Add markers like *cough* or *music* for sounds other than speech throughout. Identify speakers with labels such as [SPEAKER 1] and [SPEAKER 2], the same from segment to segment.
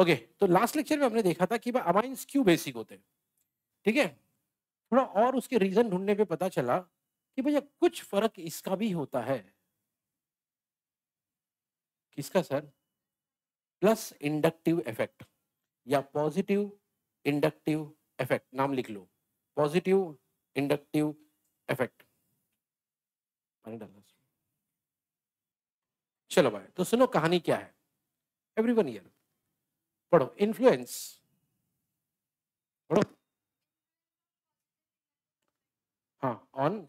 [SPEAKER 1] Okay तो last lecture में हमने देखा था कि अमाइंस क्यों बेसिक होते हैं ठीक है थोड़ा और उसके रीजन ढूंढने पे पता चला कि भैया कुछ फर्क इसका भी होता है किसका सर प्लस इंडक्टिव इफेक्ट या पॉजिटिव इंडक्टिव इफेक्ट नाम लिख लो पॉजिटिव इंडक्टिव इफेक्ट चलो भाई तो सुनो कहानी क्या है एवरीवन ईयर पढ़ो इन्फ्लुएंस पढ़ो हाँ ऑन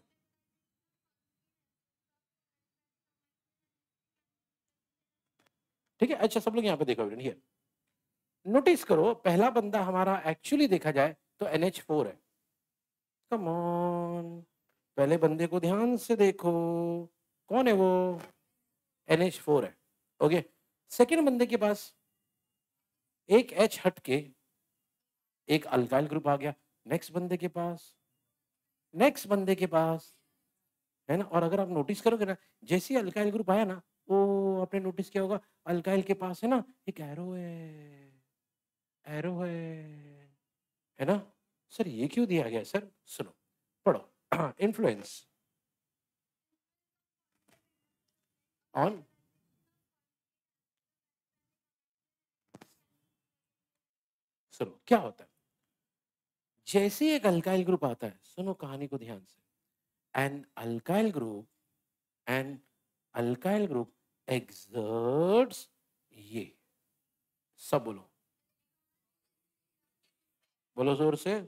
[SPEAKER 1] ठीक है अच्छा सब लोग यहाँ पे देखो ये नोटिस करो पहला बंदा हमारा एक्चुअली देखा जाए तो एन एच फोर है कम पहले बंदे को ध्यान से देखो कौन है वो एन एच फोर है ओके सेकेंड बंदे के पास एक एच हट के एक अल्काइल ग्रुप आ गया नेक्स्ट बंदे के पास नेक्स्ट बंदे के पास है ना और अगर आप नोटिस करोगे ना जैसे अल्काइल ग्रुप आया ना वो आपने नोटिस किया होगा अल्काइल के पास है ना एक एरो है एरो है है ना सर ये क्यों दिया गया सर सुनो पढ़ो इन्फ्लुएंस *clears throat* ऑन सुनो क्या होता है जैसे एक अल्काइल ग्रुप आता है सुनो कहानी को ध्यान से N alkyl group N alkyl group exerts ये सब बोलो बोलो जोर से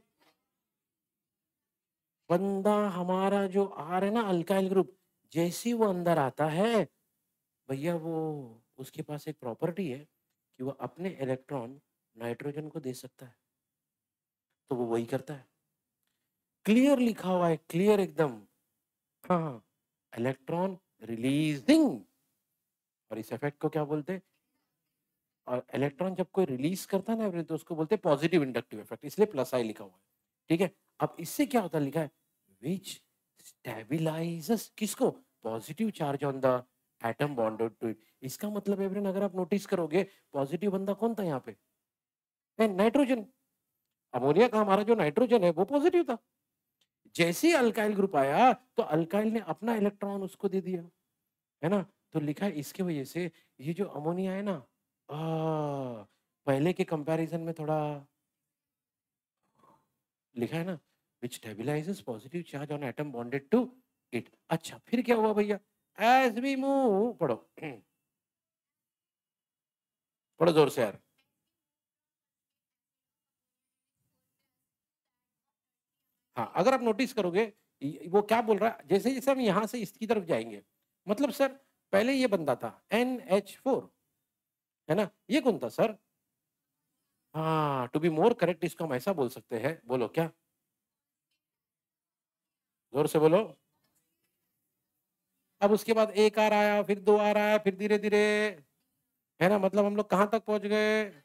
[SPEAKER 1] बंदा हमारा जो आ रहा है ना अल्काइल ग्रुप जैसे वो अंदर आता है भैया वो उसके पास एक प्रॉपर्टी है कि वो अपने इलेक्ट्रॉन नाइट्रोजन को दे सकता है तो वो वही करता है क्लियर लिखा हुआ है क्लियर एकदम हाँ इलेक्ट्रॉन रिलीजिंग और इस इफेक्ट को क्या बोलते हैं और इलेक्ट्रॉन जब कोई रिलीज करता है ना तो उसको बोलते हैं पॉजिटिव इंडक्टिव इफेक्ट इसलिए प्लस आई लिखा हुआ है ठीक है अब इससे क्या होता है लिखा है विच स्टेबिलाईजेस किसको positive charge on the atom bonded to it इसका मतलब एवरेन अगर आप नोटिस करोगे पॉजिटिव बंदा कौन था यहाँ पे नाइट्रोजन अमोनिया का हमारा जो नाइट्रोजन है वो पॉजिटिव था जैसे ही अल्काइल ग्रुप आया तो अल्काइल ने अपना इलेक्ट्रॉन उसको दे दिया है ना तो लिखा है इसकी वजह से ये जो अमोनिया है ना आ, पहले के कंपैरिजन में थोड़ा लिखा है ना which stabilizes positive charge on atom bonded to it अच्छा फिर क्या हुआ भैया एज वी मूव पढ़ो *clears throat* पढ़ो जोर से यार हाँ अगर आप नोटिस करोगे वो क्या बोल रहा है जैसे जैसे हम यहाँ से इसकी तरफ जाएंगे मतलब सर पहले ये बंदा था एन एच फोर है ना ये कौन था सर हाँ टू बी मोर करेक्ट इसको हम ऐसा बोल सकते हैं बोलो क्या जोर से बोलो अब उसके बाद एक आ रहा आया फिर दो आ रहा है फिर धीरे धीरे है ना मतलब हम लोग कहाँ तक पहुंच गए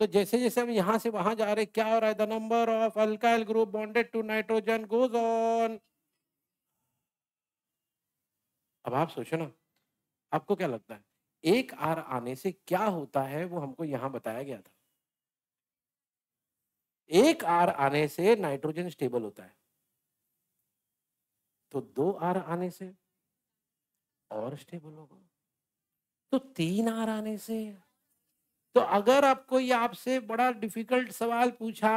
[SPEAKER 1] तो जैसे जैसे हम यहाँ से वहां जा रहे क्या हो रहा है the number of alkyl group bonded to nitrogen goes on अब आप सोचो ना आपको क्या लगता है एक आर आने से क्या होता है वो हमको यहां बताया गया था एक आर आने से नाइट्रोजन स्टेबल होता है तो दो आर आने से और स्टेबल होगा तो तीन आर आने से तो अगर आपको ये आपसे बड़ा डिफिकल्ट सवाल पूछा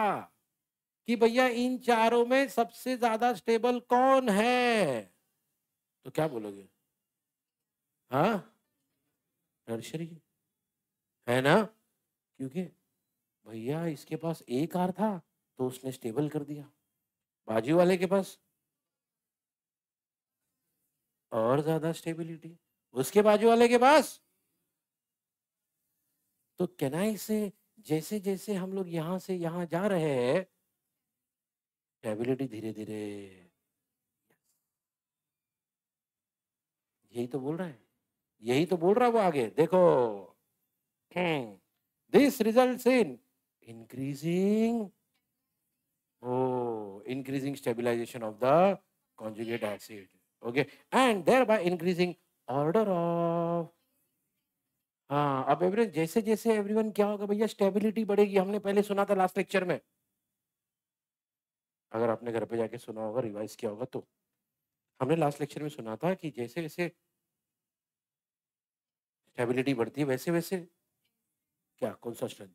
[SPEAKER 1] कि भैया इन चारों में सबसे ज्यादा स्टेबल कौन है तो क्या बोलोगे हाँ नर्सरी है ना क्योंकि भैया इसके पास एक आर था तो उसने स्टेबल कर दिया बाजू वाले के पास और ज्यादा स्टेबिलिटी उसके बाजू वाले के पास तो कैनाई से जैसे जैसे हम लोग यहां से यहां जा रहे हैं एबिलिटी धीरे धीरे यही तो बोल रहा है यही तो बोल रहा है वो आगे देखो this result in increasing oh increasing stabilization of the conjugate acid okay and thereby increasing order of हाँ अब एवरेज जैसे जैसे एवरीवन क्या होगा भैया स्टेबिलिटी बढ़ेगी हमने पहले सुना था लास्ट लेक्चर में अगर आपने घर पे जाके सुना होगा रिवाइज किया होगा तो हमने लास्ट लेक्चर में सुना था कि जैसे जैसे स्टेबिलिटी बढ़ती है वैसे वैसे क्या कौन सा स्ट्रेंथ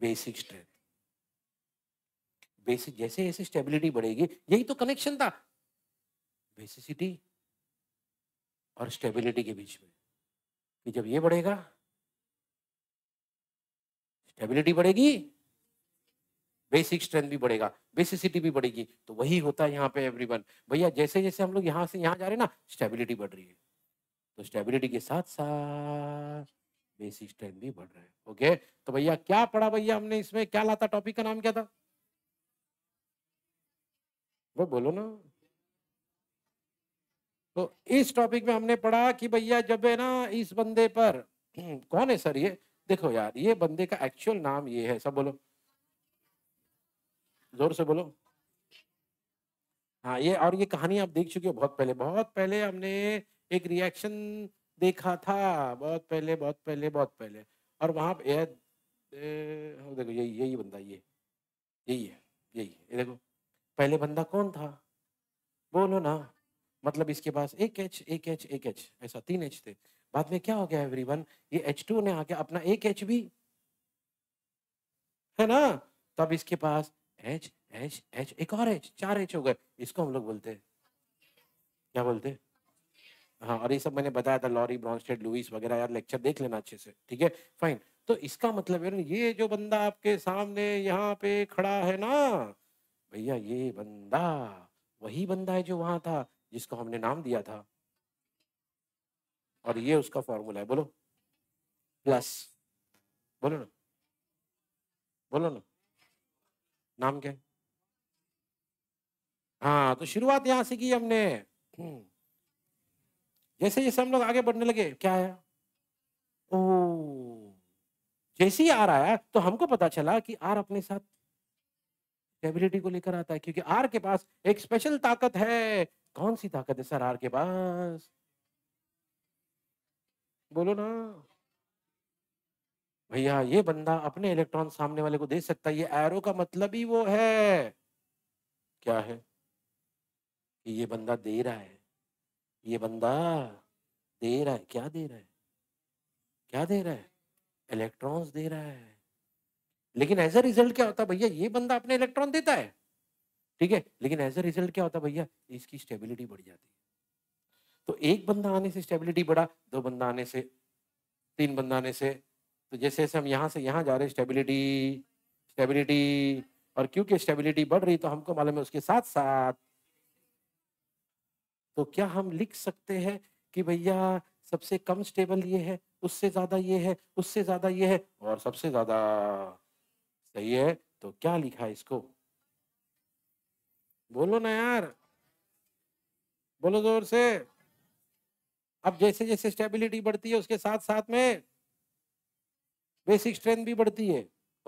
[SPEAKER 1] बेसिक स्ट्रेंथ बेसिक जैसे जैसे स्टेबिलिटी बढ़ेगी यही तो कनेक्शन था बेसिसिटी और स्टेबिलिटी के बीच में कि जब ये बढ़ेगा स्टेबिलिटी बढ़ेगी बेसिक स्ट्रेंथ भी बढ़ेगा बेसिसिटी भी बढ़ेगी तो वही होता है यहाँ पे एवरीवन भैया जैसे जैसे हम लोग यहाँ से यहाँ जा रहे हैं ना स्टेबिलिटी बढ़ रही है तो स्टेबिलिटी के साथ साथ बेसिक स्ट्रेंथ भी बढ़ रहा है ओके तो भैया क्या पढ़ा भैया हमने इसमें क्या लाता टॉपिक का नाम क्या था वो बोलो ना तो इस टॉपिक में हमने पढ़ा कि भैया जब है ना इस बंदे पर *clears throat* कौन है सर ये देखो यार ये बंदे का एक्चुअल नाम ये है सब बोलो जोर से बोलो हाँ ये और ये कहानी आप देख चुके हो बहुत पहले बहुत पहले हमने एक रिएक्शन देखा था बहुत पहले बहुत पहले बहुत पहले और वहां पर देखो यही यही बंदा ये यही है यही है देखो पहले बंदा कौन था बोलो ना मतलब इसके पास एक एच एक एच एक एच ऐसा तीन एच थे बाद में क्या हो गया एवरीवन ये एच टू ने आके अपना एक एच भी है ना तब इसके पास एच एच एच एक और एच चार एच हो गए इसको हम लोग बोलते हैं क्या बोलते हैं हाँ और ये सब मैंने बताया था लॉरी ब्रॉन्स्टेड लुइस वगैरह यार लेक्चर देख लेना अच्छे से ठीक है फाइन तो इसका मतलब यार ये जो बंदा आपके सामने यहाँ पे खड़ा है ना भैया ये बंदा वही बंदा है जो वहां था जिसको हमने नाम दिया था और ये उसका फॉर्मूला है बोलो प्लस बोलो ना बोलो ना नाम क्या हाँ तो शुरुआत यहां से की हमने हम्म। जैसे जैसे हम लोग आगे बढ़ने लगे क्या आया ओ जैसे ही आर आया तो हमको पता चला कि आर अपने साथ स्टेबिलिटी को लेकर आता है क्योंकि आर के पास एक स्पेशल ताकत है कौन सी ताकत है सरार के पास बोलो ना भैया ये बंदा अपने इलेक्ट्रॉन सामने वाले को दे सकता है ये एरो का मतलब ही वो है क्या है कि ये बंदा दे रहा है ये बंदा दे रहा है क्या दे रहा है क्या दे रहा है इलेक्ट्रॉन्स दे रहा है लेकिन एज अ रिजल्ट क्या होता है भैया ये बंदा अपने इलेक्ट्रॉन देता है ठीक है लेकिन एज ए रिजल्ट क्या होता है भैया इसकी स्टेबिलिटी बढ़ जाती है तो एक बंदा आने से स्टेबिलिटी बढ़ा दो बंदा आने से तीन बंदा आने से तो जैसे जैसे हम यहाँ से यहाँ जा रहे हैं स्टेबिलिटी स्टेबिलिटी और क्योंकि स्टेबिलिटी बढ़ रही तो हमको मालूम है उसके साथ साथ तो क्या हम लिख सकते हैं कि भैया सबसे कम स्टेबल ये है उससे ज्यादा ये है उससे ज्यादा ये है और सबसे ज्यादा सही है तो क्या लिखा है इसको बोलो ना यार बोलो जोर से अब जैसे जैसे स्टेबिलिटी बढ़ती है उसके साथ साथ में बेसिक स्ट्रेंथ भी बढ़ती है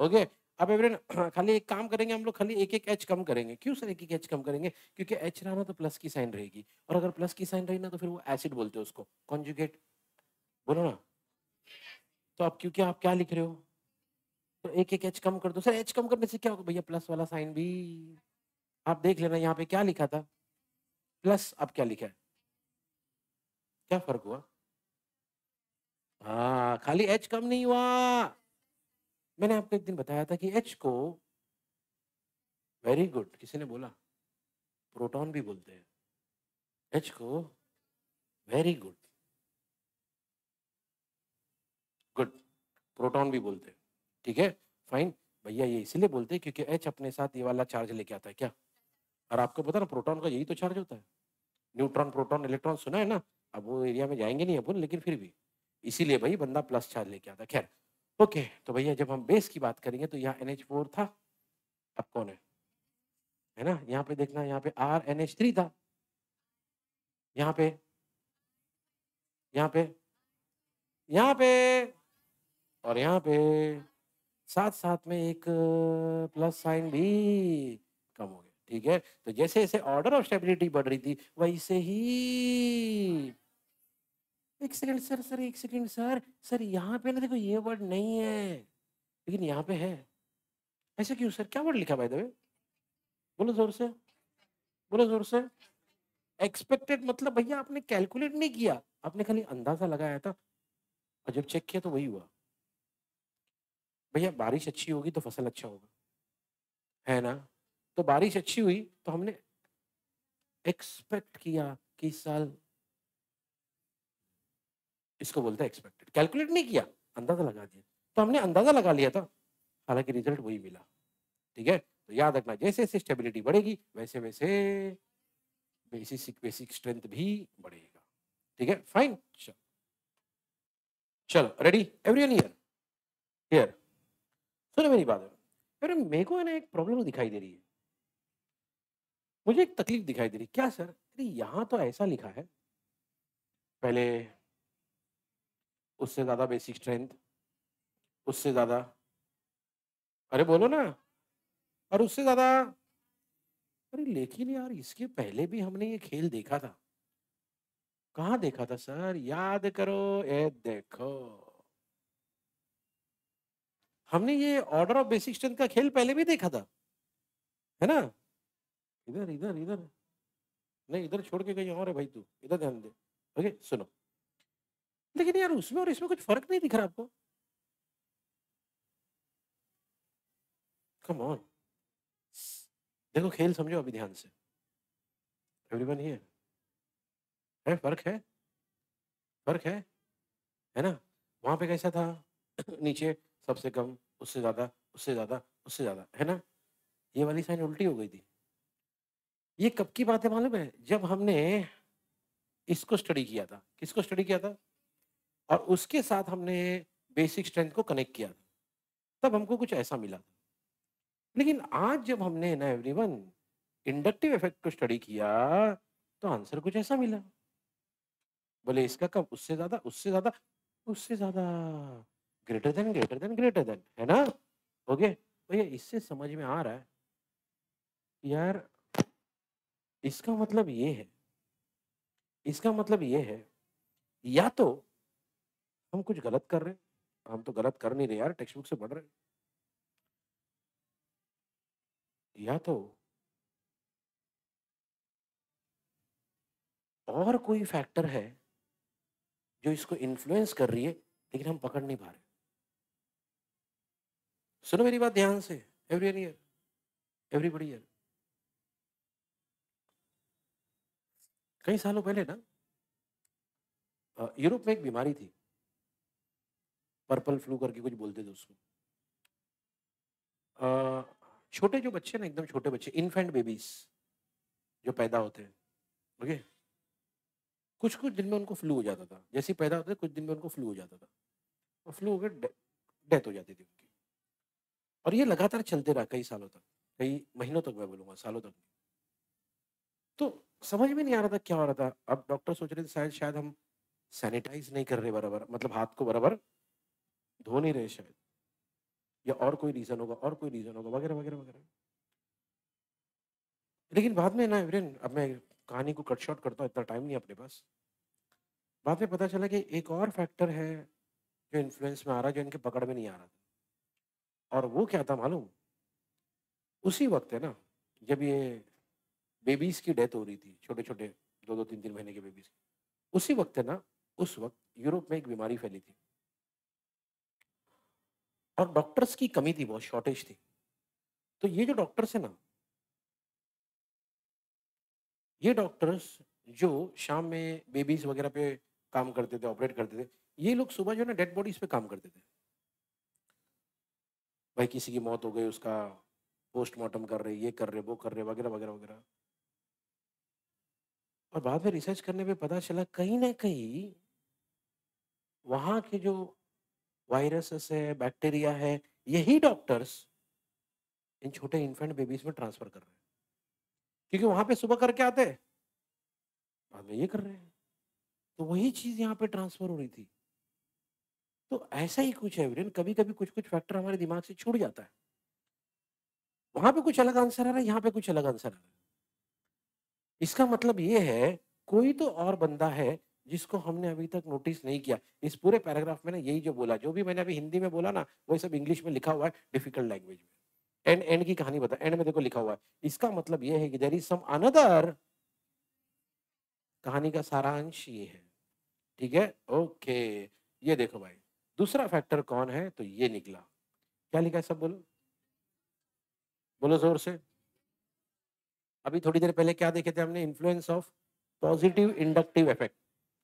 [SPEAKER 1] ओके अब एवरेन *clears throat* खाली एक काम करेंगे हम लोग खाली एक एक एच कम करेंगे क्यों सर एक एक एच कम करेंगे क्योंकि एच रहा ना तो प्लस की साइन रहेगी और अगर प्लस की साइन रही ना तो फिर वो एसिड बोलते हैं उसको कॉन्जुगेट बोलो ना तो आप क्योंकि आप क्या लिख रहे हो तो एक एक एच कम कर दो सर एच कम करने से क्या होगा भैया प्लस वाला साइन भी आप देख लेना यहाँ पे क्या लिखा था प्लस अब क्या लिखा है क्या फर्क हुआ हाँ खाली एच कम नहीं हुआ मैंने आपको एक दिन बताया था कि एच को वेरी गुड किसी ने बोला प्रोटॉन भी बोलते हैं एच को वेरी गुड गुड प्रोटॉन भी बोलते हैं ठीक है फाइन भैया ये इसीलिए बोलते हैं क्योंकि एच अपने साथ ये वाला चार्ज लेके आता है क्या और आपको पता ना प्रोटॉन का यही तो चार्ज होता है न्यूट्रॉन प्रोटॉन इलेक्ट्रॉन सुना है ना अब वो एरिया में जाएंगे नहीं अपन लेकिन फिर भी इसीलिए भाई बंदा प्लस चार्ज लेके आता खैर ओके तो भैया जब हम बेस की बात करेंगे तो यहाँ एन था अब कौन है है ना यहाँ पे देखना यहाँ पे आर एन एच थ्री था यहाँ पे यहाँ पे यहाँ पे और यहाँ पे साथ साथ में एक प्लस साइन भी कम हो गया ठीक है तो जैसे जैसे ऑर्डर ऑफ स्टेबिलिटी बढ़ रही थी वैसे ही एक सेकंड सर सर एक सेकंड सर सर यहाँ पे ना देखो ये वर्ड नहीं है लेकिन यहाँ पे है ऐसे क्यों सर क्या वर्ड लिखा भाई दबे बोलो जोर से बोलो जोर से एक्सपेक्टेड मतलब भैया आपने कैलकुलेट नहीं किया आपने खाली अंदाजा लगाया था और जब चेक किया तो वही हुआ भैया बारिश अच्छी होगी तो फसल अच्छा होगा है ना तो बारिश अच्छी हुई तो हमने एक्सपेक्ट किया कि साल इसको बोलते हैं एक्सपेक्टेड कैलकुलेट नहीं किया अंदाजा लगा दिया तो हमने अंदाजा लगा लिया था हालांकि रिजल्ट वही मिला ठीक है तो याद रखना जैसे जैसे स्टेबिलिटी बढ़ेगी वैसे वैसे बेसिक बेसिक स्ट्रेंथ भी बढ़ेगा ठीक है फाइन चलो चलो रेडी एवरी ईयर हियर सुनो मेरी बात है मेरे को है ना एक प्रॉब्लम दिखाई दे रही है मुझे एक तकलीफ दिखाई दे रही क्या सर अरे यहाँ तो ऐसा लिखा है पहले उससे ज़्यादा बेसिक स्ट्रेंथ उससे ज़्यादा अरे बोलो ना और उससे ज़्यादा अरे लेकिन यार इसके पहले भी हमने ये खेल देखा था कहाँ देखा था सर याद करो ए देखो हमने ये ऑर्डर ऑफ बेसिक स्ट्रेंथ का खेल पहले भी देखा था है ना इधर इधर इधर नहीं इधर छोड़ के कहीं और है भाई तू इधर ध्यान दे ओके सुनो लेकिन यार उसमें और इसमें कुछ फर्क नहीं दिख रहा आपको कम ऑन देखो खेल समझो अभी ध्यान से एवरीवन हियर है फर्क है फर्क है है ना वहां पे कैसा था नीचे सबसे कम उससे ज्यादा उससे ज्यादा उससे ज्यादा है ना ये वाली साइन उल्टी हो गई थी ये कब की बात है मालूम है जब हमने इसको स्टडी किया था किसको स्टडी किया था और उसके साथ हमने बेसिक स्ट्रेंथ को कनेक्ट किया था तब हमको कुछ ऐसा मिला था लेकिन आज जब हमने ना एवरीवन इंडक्टिव इफेक्ट को स्टडी किया तो आंसर कुछ ऐसा मिला बोले इसका कब उससे ज्यादा उससे ज्यादा उससे ज्यादा greater than greater than greater than है ना ओके भैया इससे समझ में आ रहा है यार इसका मतलब ये है इसका मतलब ये है या तो हम कुछ गलत कर रहे हैं हम तो गलत कर नहीं रहे यार टेक्स्ट बुक से पढ़ रहे हैं या तो और कोई फैक्टर है जो इसको इन्फ्लुएंस कर रही है लेकिन हम पकड़ नहीं पा रहे सुनो मेरी बात ध्यान से एवरी ईयर एवरीबडी ईयर कई सालों पहले ना यूरोप में एक बीमारी थी पर्पल फ्लू करके कुछ बोलते थे उसको छोटे जो बच्चे ना एकदम छोटे बच्चे इन्फेंट बेबीज जो पैदा होते हैं ओके कुछ कुछ दिन में उनको फ्लू हो जाता था जैसे ही पैदा होते कुछ दिन में उनको फ्लू हो जाता था और फ्लू होकर डेथ हो जाती थी उनकी और ये लगातार चलते रहा कई सालों तक कई महीनों तक मैं बोलूँगा सालों तक तो समझ में नहीं आ रहा था क्या हो रहा था अब डॉक्टर सोच रहे थे शायद शायद हम सैनिटाइज नहीं कर रहे बराबर मतलब हाथ को बराबर धो नहीं रहे शायद या और कोई रीज़न होगा और कोई रीज़न होगा वगैरह वगैरह वगैरह लेकिन बाद में ना एवरेन अब मैं कहानी को कट शॉर्ट करता हूँ इतना टाइम नहीं अपने पास बाद में पता चला कि एक और फैक्टर है जो इन्फ्लुएंस में आ रहा है जो इनके पकड़ में नहीं आ रहा था और वो क्या था मालूम उसी वक्त है ना जब ये बेबीज की डेथ हो रही थी छोटे छोटे दो दो तीन तीन महीने के बेबीज की उसी वक्त है ना उस वक्त यूरोप में एक बीमारी फैली थी और डॉक्टर्स की कमी थी बहुत शॉर्टेज थी तो ये जो डॉक्टर्स है ना ये डॉक्टर्स जो शाम में बेबीज वगैरह पे काम करते थे ऑपरेट करते थे ये लोग सुबह जो है ना डेड बॉडीज पे काम करते थे भाई किसी की मौत हो गई उसका पोस्टमार्टम कर रहे ये कर रहे वो कर रहे वगैरह वगैरह वगैरह और बाद में रिसर्च करने पे पता चला कहीं ना कहीं वहाँ के जो वायरसेस है बैक्टीरिया है यही डॉक्टर्स इन छोटे इन्फेंट बेबीज में ट्रांसफर कर रहे हैं क्योंकि वहाँ पे सुबह करके आते हैं बाद में ये कर रहे हैं तो वही चीज़ यहाँ पे ट्रांसफर हो रही थी तो ऐसा ही कुछ है कभी कभी कुछ कुछ फैक्टर हमारे दिमाग से छूट जाता है वहां पे कुछ अलग आंसर आ रहा है यहाँ पे कुछ अलग आंसर आ रहा है इसका मतलब ये है कोई तो और बंदा है जिसको हमने अभी तक नोटिस नहीं किया इस पूरे पैराग्राफ में ना यही जो बोला जो भी मैंने अभी हिंदी में बोला ना वही सब इंग्लिश में लिखा हुआ है डिफिकल्ट लैंग्वेज में एंड एंड की कहानी बता एंड में देखो लिखा हुआ है इसका मतलब यह है कि देर इज समर कहानी का सारांश ये है ठीक है ओके ये देखो भाई दूसरा फैक्टर कौन है तो ये निकला क्या लिखा है सब बोलो बोलो जोर से अभी थोड़ी देर पहले क्या देखे थे हमने influence of positive inductive effect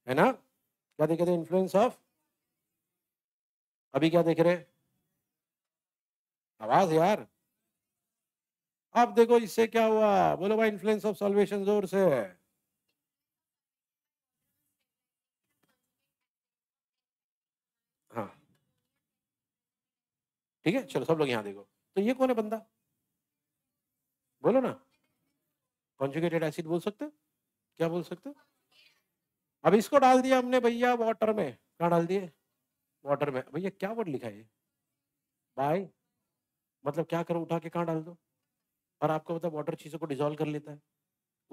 [SPEAKER 1] है ना क्या देखे थे इन्फ्लुएंस ऑफ अभी क्या देख रहे आवाज यार आप देखो इससे क्या हुआ बोलो भाई इन्फ्लुएंस ऑफ सॉल्वेशन जोर से हाँ ठीक है चलो सब लोग यहां देखो तो ये कौन है बंदा बोलो ना कॉन्जुगेटेड एसिड बोल सकते क्या बोल सकते अब इसको डाल दिया हमने भैया वाटर में कहा डाल दिए वाटर में भैया क्या वर्ड लिखा है बाय मतलब क्या करो उठा के कहाँ डाल दो और आपको पता वाटर चीज़ों को डिजोल्व कर लेता है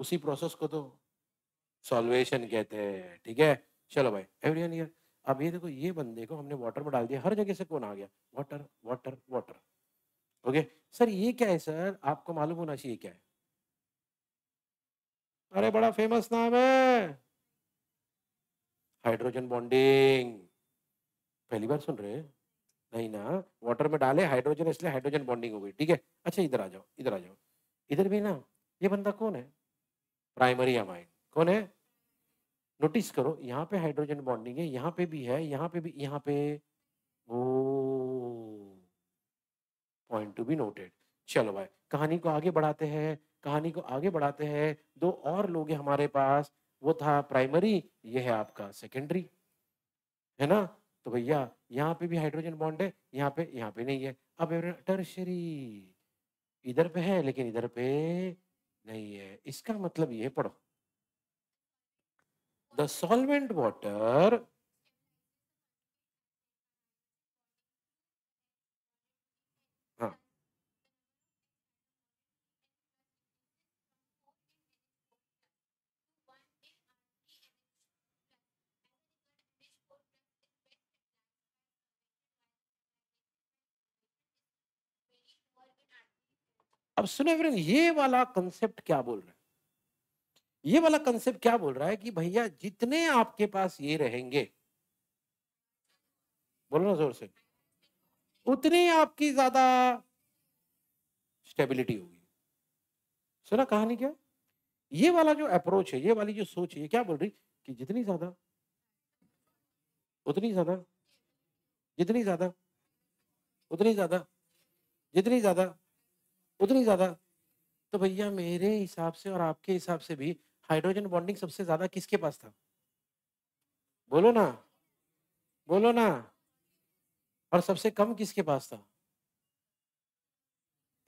[SPEAKER 1] उसी प्रोसेस को तो सॉल्वेशन कहते हैं ठीक है चलो भाई एवरी वन ईयर अब ये देखो ये बंदे को हमने वाटर में डाल दिया हर जगह से कौन आ गया water water water okay sir ये क्या है सर आपको मालूम होना चाहिए क्या है अरे बड़ा फेमस नाम है हाइड्रोजन बॉन्डिंग पहली बार सुन रहे नहीं ना वाटर में डाले हाइड्रोजन इसलिए हाइड्रोजन बॉन्डिंग हो गई ठीक है अच्छा इधर आ जाओ इधर आ जाओ इधर भी ना ये बंदा कौन है प्राइमरी अमाइन कौन है नोटिस करो यहाँ पे हाइड्रोजन बॉन्डिंग है यहाँ पे भी है यहाँ पे भी यहाँ पे वो पॉइंट टू बी नोटेड चलो भाई कहानी को आगे बढ़ाते हैं कहानी को आगे बढ़ाते हैं दो और लोग हैं हमारे पास वो था प्राइमरी ये है आपका सेकेंडरी है ना तो भैया यहाँ पे भी हाइड्रोजन बॉन्ड है यहाँ पे यहाँ पे नहीं है अब टर्शरी इधर पे है लेकिन इधर पे नहीं है इसका मतलब ये पढ़ो द सॉल्वेंट वाटर अब सुने ये वाला कंसेप्ट क्या बोल रहा है ये वाला कंसेप्ट क्या बोल रहा है कि भैया जितने आपके पास ये रहेंगे बोलो ना जोर से उतनी आपकी ज्यादा स्टेबिलिटी होगी सुना कहानी क्या ये वाला जो अप्रोच है ये वाली जो सोच है ये क्या बोल रही कि जितनी ज्यादा उतनी ज्यादा जितनी ज्यादा उतनी ज्यादा जितनी ज्यादा उतनी ज़्यादा तो भैया मेरे हिसाब से और आपके हिसाब से भी हाइड्रोजन बॉन्डिंग सबसे ज़्यादा किसके पास था बोलो ना बोलो ना और सबसे कम किसके पास था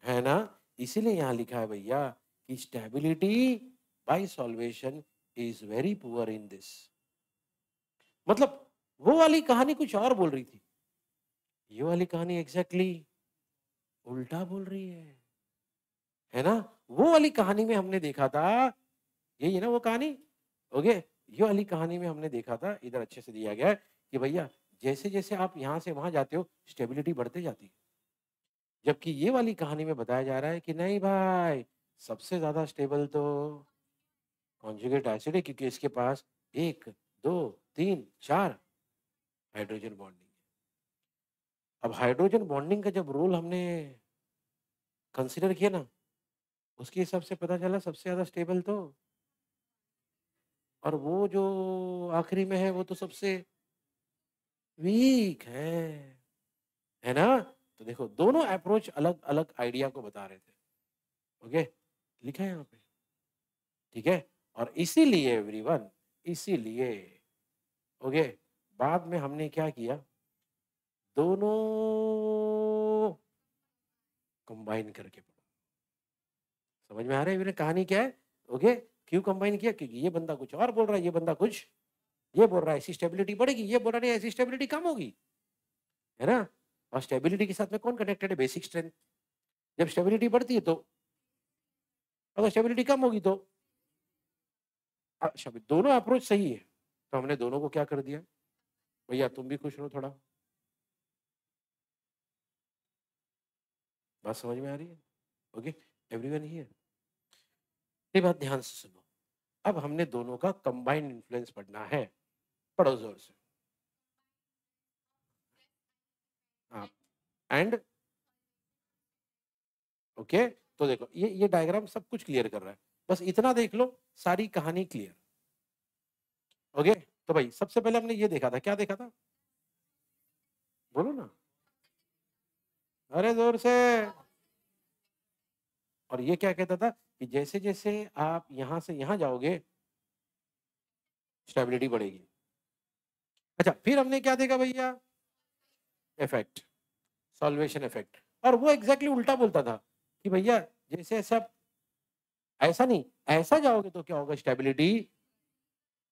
[SPEAKER 1] है ना इसीलिए यहां लिखा है भैया कि stability by solvation is very poor in this मतलब वो वाली कहानी कुछ और बोल रही थी ये वाली कहानी एग्जैक्टली exactly उल्टा बोल रही है है ना वो वाली कहानी में हमने देखा था यही है ना वो कहानी ओके ये वाली कहानी में हमने देखा था इधर अच्छे से दिया गया कि भैया जैसे जैसे आप यहाँ से वहां जाते हो स्टेबिलिटी बढ़ते जाती है जबकि ये वाली कहानी में बताया जा रहा है कि नहीं भाई सबसे ज्यादा स्टेबल तो कॉन्जुगेट एसिड है क्योंकि इसके पास एक दो तीन चार हाइड्रोजन बॉन्डिंग है अब हाइड्रोजन बॉन्डिंग का जब रोल हमने कंसिडर किया ना उसके हिसाब से पता चला सबसे ज़्यादा स्टेबल तो और वो जो आखिरी में है वो तो सबसे वीक है है ना तो देखो दोनों अप्रोच अलग अलग आइडिया को बता रहे थे ओके लिखा है यहाँ पे ठीक है और इसीलिए एवरीवन इसीलिए ओके बाद में हमने क्या किया दोनों कंबाइन करके पढ़ा समझ में आ रहा है मैंने कहानी क्या है ओके क्यों कंबाइन किया क्योंकि ये बंदा कुछ और बोल रहा है ये बंदा कुछ ये बोल रहा है ऐसी स्टेबिलिटी बढ़ेगी ये बोल रहा है ऐसी स्टेबिलिटी कम होगी है ना और स्टेबिलिटी के साथ में कौन कनेक्टेड है बेसिक स्ट्रेंथ जब स्टेबिलिटी बढ़ती है तो अगर स्टेबिलिटी कम होगी तो अच्छा दोनों अप्रोच सही है तो हमने दोनों को क्या कर दिया भैया तुम भी खुश रहो थोड़ा बात समझ में आ रही है ओके एवरीवन हियर ये बात ध्यान से सुनो अब हमने दोनों का कंबाइंड इन्फ्लुएंस पढ़ना है पढ़ो जोर से एंड हाँ, ओके okay, तो देखो ये ये डायग्राम सब कुछ क्लियर कर रहा है बस इतना देख लो सारी कहानी क्लियर ओके okay, तो भाई सबसे पहले हमने ये देखा था क्या देखा था बोलो ना अरे जोर से और ये क्या कहता था कि जैसे जैसे आप यहाँ से यहाँ जाओगे स्टेबिलिटी बढ़ेगी अच्छा फिर हमने क्या देखा भैया इफेक्ट सॉल्वेशन इफेक्ट और वो एग्जैक्टली exactly उल्टा बोलता था कि भैया जैसे ऐसे आप ऐसा नहीं ऐसा जाओगे तो क्या होगा स्टेबिलिटी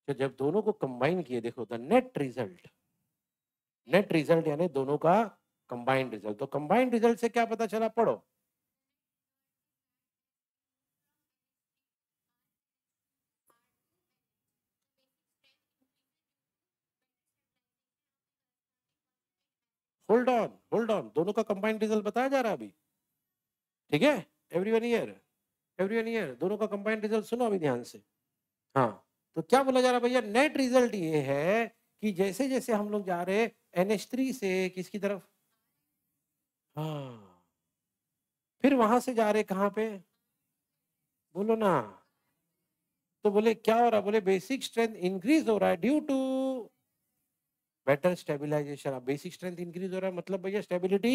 [SPEAKER 1] तो जब दोनों को कंबाइन किए देखो the net result net result यानी दोनों का कंबाइंड रिजल्ट तो कंबाइंड रिजल्ट से क्या पता चला पढ़ो होल्ड ऑन दोनों का कंबाइंड रिजल्ट बताया जा रहा है अभी ठीक है everyone here everyone here दोनों का कंबाइंड रिजल्ट सुनो अभी ध्यान से हाँ तो क्या बोला जा रहा है भैया नेट रिजल्ट ये है कि जैसे जैसे हम लोग जा रहे एन एच थ्री से किसकी तरफ हाँ फिर वहां से जा रहे कहाँ पे बोलो ना तो बोले क्या हो रहा बोले बेसिक स्ट्रेंथ इंक्रीज हो रहा है ड्यू टू बेटर स्टेबिलाईजेशन अब बेसिक स्ट्रेंथ इंक्रीज हो रहा है मतलब भैया स्टेबिलिटी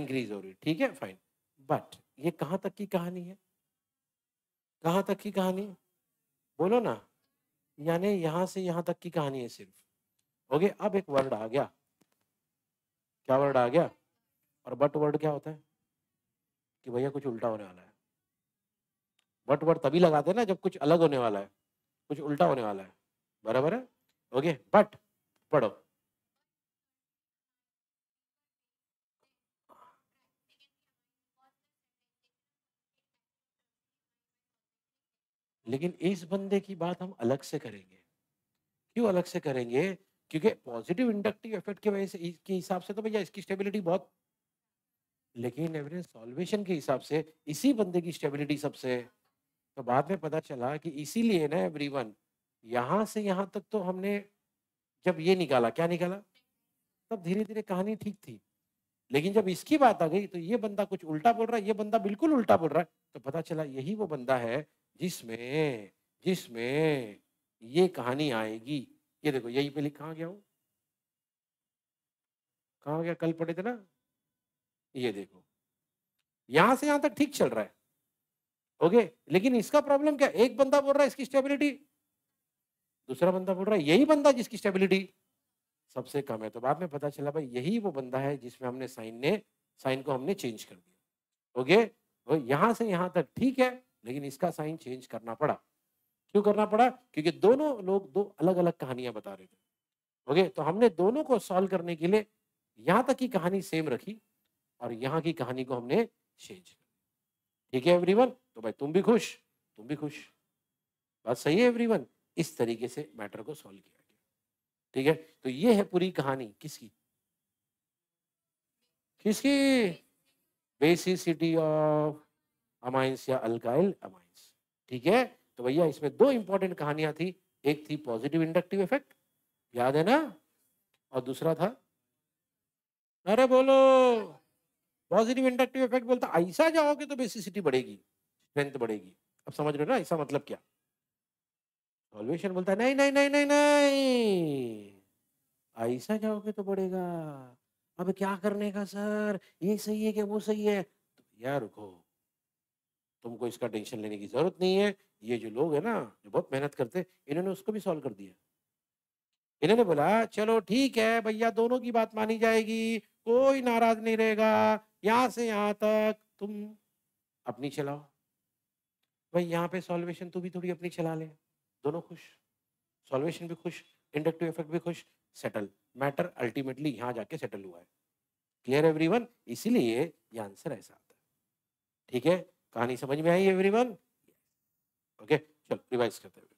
[SPEAKER 1] इंक्रीज हो रही है ठीक है फाइन बट ये कहाँ तक की कहानी है कहाँ तक की कहानी बोलो ना यानी यहाँ से यहाँ तक की कहानी है सिर्फ ओके अब एक वर्ड आ गया क्या वर्ड आ गया और बट वर्ड क्या होता है कि भैया कुछ उल्टा होने वाला है बट वर्ड तभी लगाते हैं ना जब कुछ अलग होने वाला है कुछ उल्टा होने वाला है बराबर है ओके बट पढ़ो लेकिन इस बंदे की बात हम अलग से करेंगे क्यों अलग से करेंगे क्योंकि पॉजिटिव इंडक्टिव इफेक्ट की वजह से इसके हिसाब से तो भैया इसकी स्टेबिलिटी बहुत लेकिन एवरेज सॉल्वेशन के हिसाब से इसी बंदे की स्टेबिलिटी सबसे तो बाद में पता चला कि इसीलिए ना एवरीवन यहाँ से यहाँ तक तो हमने जब ये निकाला क्या निकाला तब धीरे धीरे कहानी ठीक थी लेकिन जब इसकी बात आ गई तो ये बंदा कुछ उल्टा बोल रहा है ये बंदा बिल्कुल उल्टा बोल रहा है तो पता चला यही वो बंदा है जिसमें जिसमें ये कहानी आएगी ये देखो यही पे लिखा गया हूं कहा गया कल पढ़े थे ना ये देखो यहां से यहां तक ठीक चल रहा है ओके लेकिन इसका प्रॉब्लम क्या एक बंदा बोल रहा है इसकी स्टेबिलिटी दूसरा बंदा बोल रहा है यही बंदा जिसकी स्टेबिलिटी सबसे कम है तो बाद में पता चला भाई यही वो बंदा है जिसमें हमने साइन ने साइन को हमने चेंज कर दिया ओके यहां से यहां तक ठीक है लेकिन इसका साइन चेंज करना पड़ा क्यों करना पड़ा क्योंकि दोनों लोग दो अलग अलग कहानियां बता रहे थे ओके तो हमने दोनों को सॉल्व करने के लिए यहां तक की कहानी सेम रखी और यहाँ की कहानी को हमने चेंज ठीक है एवरीवन तो भाई तुम भी खुश तुम भी खुश बात सही है एवरीवन इस तरीके से मैटर को सॉल्व किया गया ठीक है तो ये है पूरी कहानी किसकी किसकी बेसिसिटी ऑफ अमाइंस या अल्काइल अमाइंस ठीक है तो भैया इसमें दो इंपॉर्टेंट कहानियां थी एक थी पॉजिटिव इंडक्टिव इफेक्ट याद है ना और दूसरा था अरे बोलो पॉजिटिव इंडक्टिव इफेक्ट बोलता ऐसा जाओगे तो बेसिसिटी बढ़ेगी स्ट्रेंथ बढ़ेगी अब समझ रहे हो ना ऐसा मतलब क्या सॉल्वेशन बोलता नहीं नहीं नहीं नहीं नहीं ऐसा जाओगे तो बढ़ेगा अब क्या करने का सर ये सही है क्या वो सही है तो यार रुको तुमको तो इसका टेंशन लेने की ज़रूरत नहीं है ये जो लोग है ना जो बहुत मेहनत करते इन्होंने उसको भी सॉल्व कर दिया इन्होंने बोला चलो ठीक है भैया दोनों की बात मानी जाएगी कोई नाराज नहीं रहेगा यहां से यहां तक तुम अपनी चलाओ भाई यहाँ पे सॉल्वेशन तू भी थोड़ी अपनी चला ले दोनों खुश सॉल्वेशन भी खुश इंडक्टिव इफेक्ट भी खुश सेटल मैटर अल्टीमेटली यहाँ जाके सेटल हुआ है क्लियर एवरीवन इसीलिए ये आंसर ऐसा आता है ठीक है कहानी समझ में आई एवरीवन? ओके चलो रिवाइज करते हैं